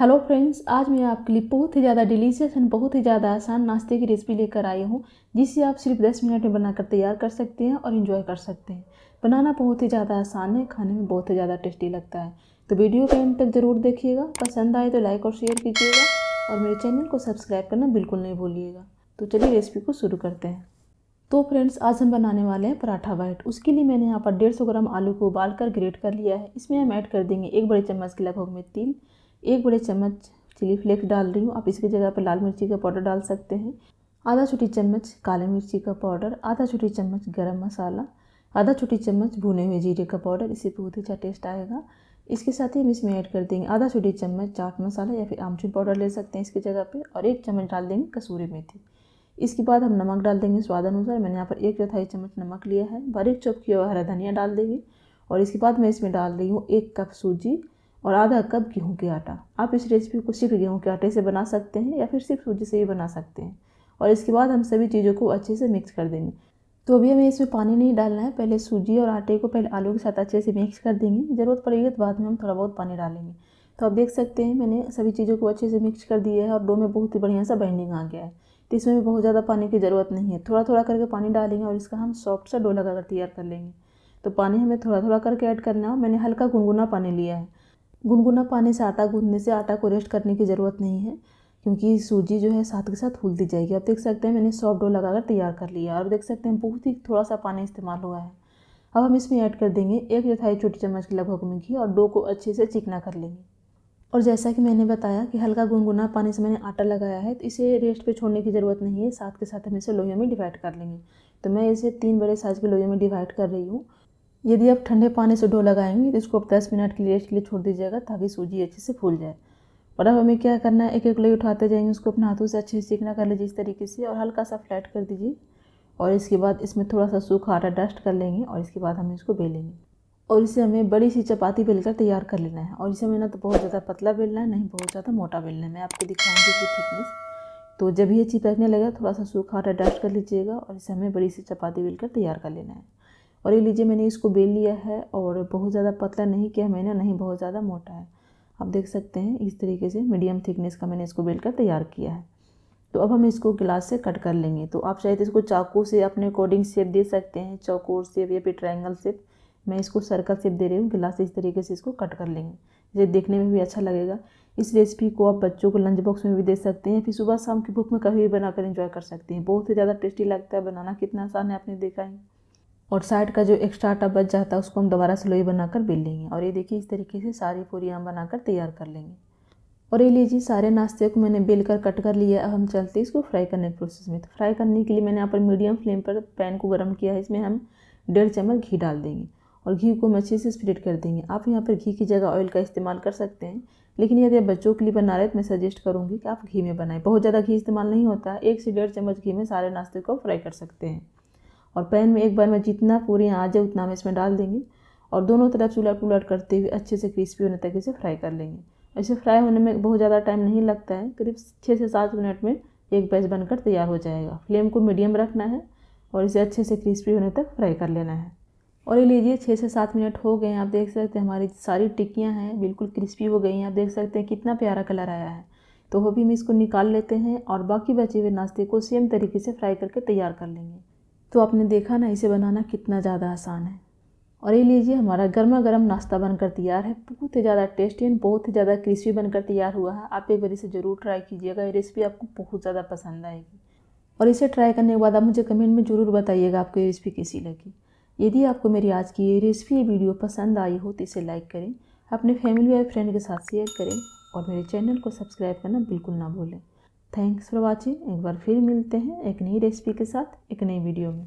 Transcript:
hello friends आज मैं आपके लिए बहुत ही ज़्यादा डिलीशियस एंड बहुत ही ज़्यादा आसान नाश्ते की रेसिपी लेकर आई हूँ जिसे आप सिर्फ 10 मिनट में बनाकर तैयार कर सकते हैं और इन्जॉय कर सकते हैं बनाना बहुत ही ज़्यादा आसान है खाने में बहुत ही ज़्यादा टेस्टी लगता है तो वीडियो को एंड तक ज़रूर देखिएगा पसंद आए तो लाइक और शेयर कीजिएगा और मेरे चैनल को सब्सक्राइब करना बिल्कुल नहीं भूलिएगा तो चलिए रेसिपी को शुरू करते हैं तो फ्रेंड्स आज हम बनाने वाले हैं पराठा वाइट उसके लिए मैंने यहाँ पर डेढ़ सौ ग्राम आलू को उबाल कर ग्रेट कर लिया है इसमें हम ऐड कर देंगे एक बड़े चम्मच के लगभग में तिल एक बड़े चम्मच चिली फ्लेक्स डाल रही हूँ आप इसकी जगह पर लाल मिर्ची का पाउडर डाल सकते हैं आधा छोटी चम्मच काले मिर्ची का पाउडर आधा छोटी चम्मच गरम मसाला आधा छोटी चम्मच भुने हुए जीरे का पाउडर इससे बहुत ही अच्छा टेस्ट आएगा इसके साथ ही हम इसमें ऐड कर देंगे आधा छोटी चम्मच चाट मसाला या फिर आमचूर पाउडर ले सकते हैं इसकी जगह पर और एक चम्मच डाल देंगे कसूरी मेथी इसके बाद हम नमक डाल देंगे स्वाद अनुसार मैंने यहाँ पर एक चौथाई चम्मच नमक लिया है बारीक चौप किया हुआ हरा धनिया डाल देंगे और इसके बाद मैं इसमें डाल रही हूँ एक कप सूजी और आधा कप गेहूँ के आटा आप इस रेसिपी को सिर्फ गेहूँ के आटे से बना सकते हैं या फिर सिर्फ सूजी से भी बना सकते हैं और इसके बाद हम सभी चीज़ों को अच्छे से मिक्स कर देंगे तो अभी हमें इसमें पानी नहीं डालना है पहले सूजी और आटे को पहले आलू के साथ अच्छे से मिक्स कर देंगे ज़रूरत पड़ेगी तो बाद में हम थोड़ा बहुत पानी डालेंगे तो आप देख सकते हैं मैंने सभी चीज़ों को अच्छे से मिक्स कर दिया है और डो में बहुत ही बढ़िया सा बाइंडिंग आ गया है तो इसमें भी बहुत ज़्यादा पानी की ज़रूरत नहीं है थोड़ा थोड़ा करके पानी डालेंगे और इसका हम सॉफ्ट सा डो लगा कर तैयार कर लेंगे तो पानी हमें थोड़ा थोड़ा करके ऐड करना है मैंने हल्का गुनगुना पानी लिया है गुनगुना पानी से आटा गूंदने से आटा को रेस्ट करने की ज़रूरत नहीं है क्योंकि सूजी जो है साथ के साथ फूलती जाएगी आप देख सकते हैं मैंने सॉफ्ट डो लगाकर तैयार कर लिया और देख सकते हैं बहुत ही थोड़ा सा पानी इस्तेमाल हुआ है अब हम इसमें ऐड कर देंगे एक चौथाई छोटी चम्मच के लगभग में घी और डो को अच्छे से चिकना कर लेंगे और जैसा कि मैंने बताया कि हल्का गुनगुना पानी से मैंने आटा लगाया है तो इसे रेस्ट पे छोड़ने की ज़रूरत नहीं है साथ के साथ हम इसे लोहे में डिवाइड कर लेंगे तो मैं इसे तीन बड़े साइज़ के लोहे में डिवाइड कर रही हूँ यदि आप ठंडे पानी से डो लगाएंगे तो इसको आप दस मिनट के लिए रेस्ट के लिए छोड़ दीजिएगा ताकि सूजी अच्छे से फूल जाए और अब हमें क्या करना है एक एक लोई उठाते जाएंगे उसको अपने हाथों से अच्छे से चिकना कर लीजिए इस तरीके से और हल्का सा फ्लैट कर दीजिए और इसके बाद इसमें थोड़ा सा सूखा आटा डस्ट कर लेंगे और इसके बाद हमें इसको बेलेंगे और इसे हमें बड़ी सी चपाती बेलकर तैयार कर लेना है और इसे हमें ना तो बहुत ज़्यादा पतला बेलना है नहीं बहुत ज़्यादा मोटा बेलना है मैं आपको दिखाऊंगी इसकी थिकनेस तो जब ये चिपकने लगेगा थोड़ा सा सूखा आटा डस्ट कर लीजिएगा और इसे हमें बड़ी सी चपाती बेलकर तैयार कर लेना है और ये लीजिए मैंने इसको बेल लिया है और बहुत ज़्यादा पतला नहीं किया मैंने नहीं बहुत ज़्यादा मोटा है आप देख सकते हैं इस तरीके से मीडियम थिकनेस का मैंने इसको बेल कर तैयार किया है तो अब हम इसको गिलास से कट कर लेंगे तो आप चाहे तो इसको चाकू से अपने अकॉर्डिंग शेप दे सकते हैं चौकोर शेप या फिर ट्राइंगल शेप मैं इसको सर्कल शेप दे रही हूँ गिलास से इस तरीके से इसको कट कर लेंगे जैसे देखने में भी अच्छा लगेगा इस रेसिपी को आप बच्चों को लंच बॉक्स में भी दे सकते हैं फिर सुबह शाम की भूख में कभी भी बनाकर इंजॉय कर सकते हैं बहुत ही ज़्यादा टेस्टी लगता है बनाना कितना आसान है आपने देखा है और साइड का जो एक्स्ट्रा आटा बच जाता है उसको हम दोबारा से लोई बनाकर बेल लेंगे और ये देखिए इस तरीके से सारी पूरी हम बनाकर तैयार कर लेंगे और ये लीजिए सारे नाश्ते को मैंने बेल कर कट कर लिया अब हम चलते हैं इसको फ्राई करने के प्रोसेस में तो फ्राई करने के लिए मैंने यहाँ पर मीडियम फ्लेम पर पैन को गर्म किया है इसमें हम डेढ़ चम्मच घी डाल देंगे और घी को हम अच्छे से स्प्रेड कर देंगे आप यहाँ पर घी की जगह ऑयल का इस्तेमाल कर सकते हैं लेकिन यदि बच्चों के लिए बना रहे तो मैं सजेस्ट करूँगी कि आप घी में बनाएं बहुत ज़्यादा घी इस्तेमाल नहीं होता एक से डेढ़ चम्मच घी में सारे नाश्ते को फ्राई कर सकते हैं और पैन में एक बार में जितना पूरी आ जाए उतना हम इसमें डाल देंगे और दोनों तरफ से उलट पुलट करते हुए अच्छे से क्रिस्पी होने तक इसे फ्राई कर लेंगे इसे फ्राई होने में बहुत ज़्यादा टाइम नहीं लगता है करीब छः से सात मिनट में एक बैच बनकर तैयार हो जाएगा फ्लेम को मीडियम रखना है और इसे अच्छे से क्रिस्पी होने तक फ्राई कर लेना है और ये लीजिए छः से सात मिनट हो गए हैं आप देख सकते हैं हमारी सारी टिक्कियाँ हैं बिल्कुल क्रिस्पी हो गई हैं आप देख सकते हैं कितना प्यारा कलर आया है तो वो भी हम इसको निकाल लेते हैं और बाकी बचे हुए नाश्ते को सेम तरीके से फ्राई करके तैयार कर लेंगे तो आपने देखा ना इसे बनाना कितना ज़्यादा आसान है और ये लीजिए हमारा गर्मा गर्म नाश्ता बनकर तैयार है बहुत ही ज़्यादा टेस्टी एंड बहुत ही ज़्यादा क्रिस्पी बनकर तैयार हुआ है आप एक बार इसे ज़रूर ट्राई कीजिएगा ये रेसिपी आपको बहुत ज़्यादा पसंद आएगी और इसे ट्राई करने के बाद आप मुझे कमेंट में ज़रूर बताइएगा आपको ये रेसिपी कैसी लगी यदि आपको मेरी आज की ये रेसिपी ये वीडियो पसंद आई हो तो इसे लाइक करें अपने फैमिली और फ्रेंड के साथ शेयर करें और मेरे चैनल को सब्सक्राइब करना बिल्कुल ना भूलें थैंक्स फॉर वॉचिंग एक बार फिर मिलते हैं एक नई रेसिपी के साथ एक नई वीडियो में